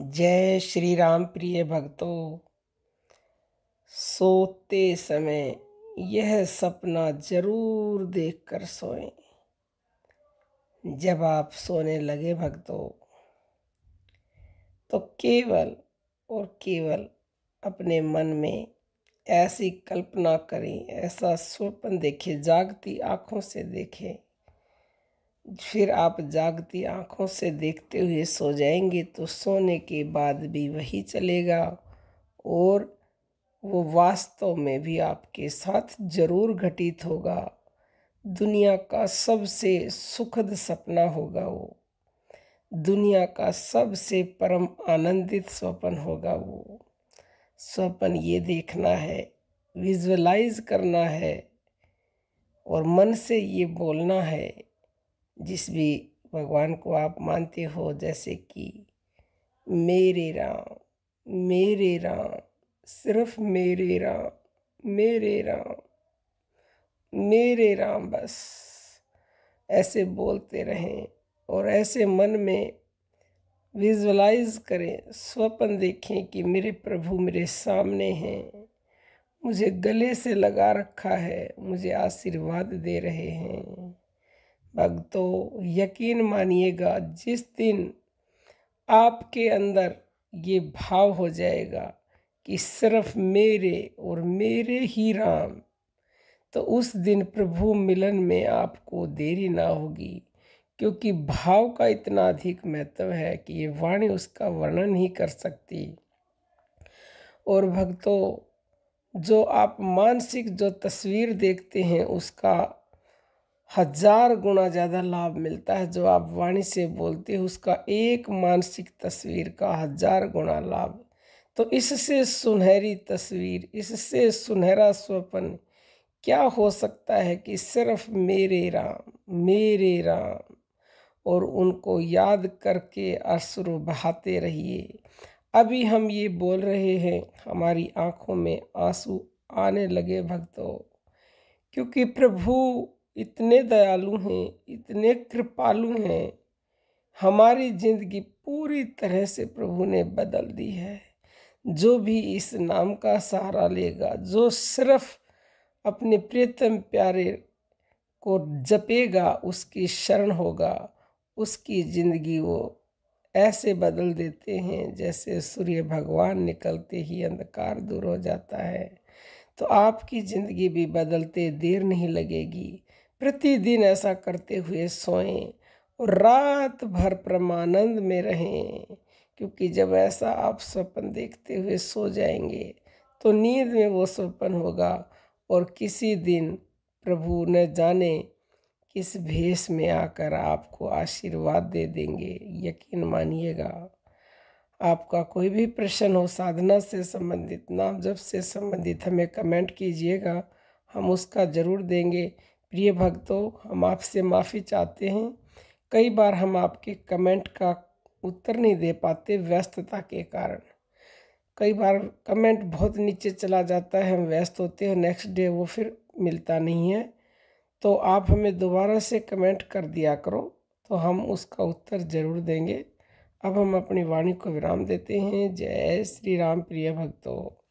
जय श्री राम प्रिय भक्तों सोते समय यह सपना जरूर देखकर सोएं जब आप सोने लगे भक्तों तो केवल और केवल अपने मन में ऐसी कल्पना करें ऐसा स्वप्न देखें जागती आँखों से देखें फिर आप जागती आंखों से देखते हुए सो जाएंगे तो सोने के बाद भी वही चलेगा और वो वास्तव में भी आपके साथ जरूर घटित होगा दुनिया का सबसे सुखद सपना होगा वो दुनिया का सबसे परम आनंदित स्वप्न होगा वो स्वप्न ये देखना है विजुअलाइज करना है और मन से ये बोलना है जिस भी भगवान को आप मानते हो जैसे कि मेरे राम मेरे राम सिर्फ मेरे राम मेरे राम मेरे राम बस ऐसे बोलते रहें और ऐसे मन में विजुअलाइज करें स्वप्न देखें कि मेरे प्रभु मेरे सामने हैं मुझे गले से लगा रखा है मुझे आशीर्वाद दे रहे हैं भक्तों यकीन मानिएगा जिस दिन आपके अंदर ये भाव हो जाएगा कि सिर्फ मेरे और मेरे ही राम तो उस दिन प्रभु मिलन में आपको देरी ना होगी क्योंकि भाव का इतना अधिक महत्व है कि ये वाणी उसका वर्णन ही कर सकती और भक्तों जो आप मानसिक जो तस्वीर देखते हैं उसका हजार गुना ज़्यादा लाभ मिलता है जो आप वाणी से बोलते हो उसका एक मानसिक तस्वीर का हजार गुना लाभ तो इससे सुनहरी तस्वीर इससे सुनहरा स्वपन क्या हो सकता है कि सिर्फ मेरे राम मेरे राम और उनको याद करके अश्रु बहाते रहिए अभी हम ये बोल रहे हैं हमारी आँखों में आंसू आने लगे भक्तों क्योंकि प्रभु इतने दयालु हैं इतने कृपालु हैं हमारी जिंदगी पूरी तरह से प्रभु ने बदल दी है जो भी इस नाम का सहारा लेगा जो सिर्फ अपने प्रियतम प्यारे को जपेगा उसकी शरण होगा उसकी ज़िंदगी वो ऐसे बदल देते हैं जैसे सूर्य भगवान निकलते ही अंधकार दूर हो जाता है तो आपकी ज़िंदगी भी बदलते देर नहीं लगेगी प्रतिदिन ऐसा करते हुए सोएं और रात भर परमानंद में रहें क्योंकि जब ऐसा आप स्वप्न देखते हुए सो जाएंगे तो नींद में वो स्वप्न होगा और किसी दिन प्रभु न जाने किस भेष में आकर आपको आशीर्वाद दे देंगे यकीन मानिएगा आपका कोई भी प्रश्न हो साधना से संबंधित नाम जब से संबंधित हमें कमेंट कीजिएगा हम उसका ज़रूर देंगे प्रिय भक्तों हम आपसे माफ़ी चाहते हैं कई बार हम आपके कमेंट का उत्तर नहीं दे पाते व्यस्तता के कारण कई बार कमेंट बहुत नीचे चला जाता है हम व्यस्त होते हैं नेक्स्ट डे वो फिर मिलता नहीं है तो आप हमें दोबारा से कमेंट कर दिया करो तो हम उसका उत्तर ज़रूर देंगे अब हम अपनी वाणी को विराम देते हैं जय श्री राम प्रिय भक्तों